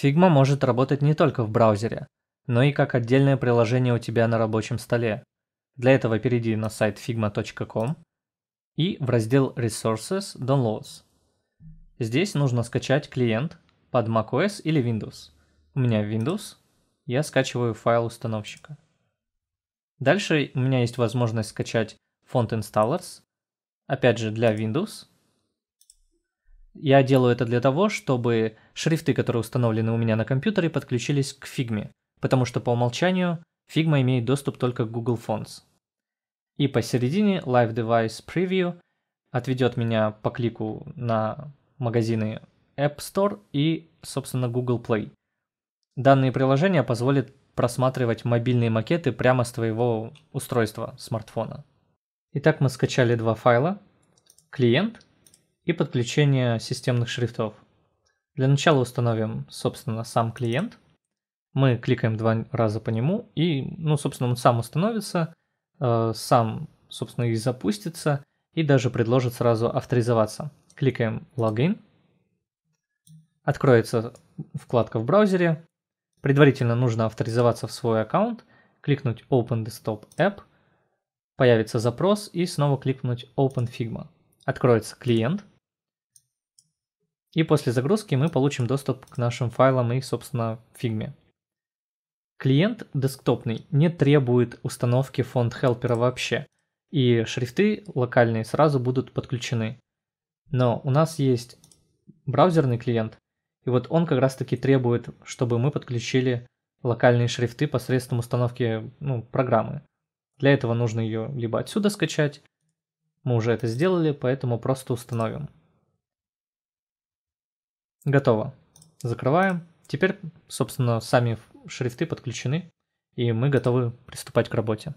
Figma может работать не только в браузере, но и как отдельное приложение у тебя на рабочем столе. Для этого перейди на сайт figma.com и в раздел Resources Downloads. Здесь нужно скачать клиент под macOS или Windows. У меня Windows, я скачиваю файл установщика. Дальше у меня есть возможность скачать Font Installers, опять же для Windows – я делаю это для того, чтобы шрифты, которые установлены у меня на компьютере, подключились к Figma, потому что по умолчанию Figma имеет доступ только к Google Fonts. И посередине Live Device Preview отведет меня по клику на магазины App Store и, собственно, Google Play. Данные приложения позволят просматривать мобильные макеты прямо с твоего устройства, смартфона. Итак, мы скачали два файла. Клиент – и подключение системных шрифтов. Для начала установим, собственно, сам клиент. Мы кликаем два раза по нему, и, ну, собственно, он сам установится, э, сам, собственно, и запустится, и даже предложит сразу авторизоваться. Кликаем «Логин». Откроется вкладка в браузере. Предварительно нужно авторизоваться в свой аккаунт, кликнуть «Open Desktop App», появится запрос и снова кликнуть «Open Figma». Откроется клиент – и после загрузки мы получим доступ к нашим файлам и, собственно, фигме. Клиент десктопный не требует установки фонд хелпера вообще, и шрифты локальные сразу будут подключены. Но у нас есть браузерный клиент, и вот он как раз таки требует, чтобы мы подключили локальные шрифты посредством установки ну, программы. Для этого нужно ее либо отсюда скачать, мы уже это сделали, поэтому просто установим. Готово. Закрываем. Теперь, собственно, сами шрифты подключены, и мы готовы приступать к работе.